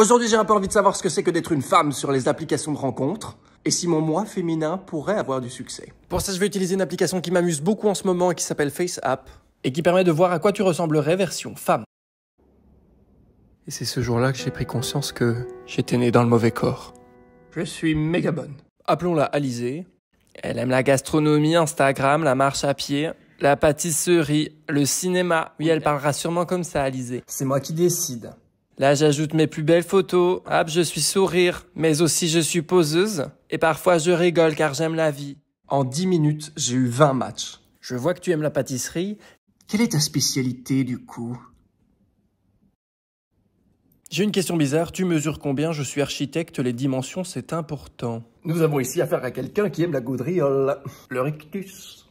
Aujourd'hui, j'ai un peu envie de savoir ce que c'est que d'être une femme sur les applications de rencontres et si mon moi féminin pourrait avoir du succès. Pour ça, je vais utiliser une application qui m'amuse beaucoup en ce moment et qui s'appelle FaceApp et qui permet de voir à quoi tu ressemblerais version femme. Et c'est ce jour-là que j'ai pris conscience que j'étais né dans le mauvais corps. Je suis méga bonne. Appelons-la Alizée. Elle aime la gastronomie, Instagram, la marche à pied, la pâtisserie, le cinéma. Oui, elle parlera sûrement comme ça, Alizée. C'est moi qui décide. Là, j'ajoute mes plus belles photos. Hop, je suis sourire, mais aussi je suis poseuse. Et parfois, je rigole car j'aime la vie. En 10 minutes, j'ai eu 20 matchs. Je vois que tu aimes la pâtisserie. Quelle est ta spécialité du coup j'ai une question bizarre. Tu mesures combien Je suis architecte, les dimensions, c'est important. Nous avons ici affaire à quelqu'un qui aime la gaudriole, le rictus.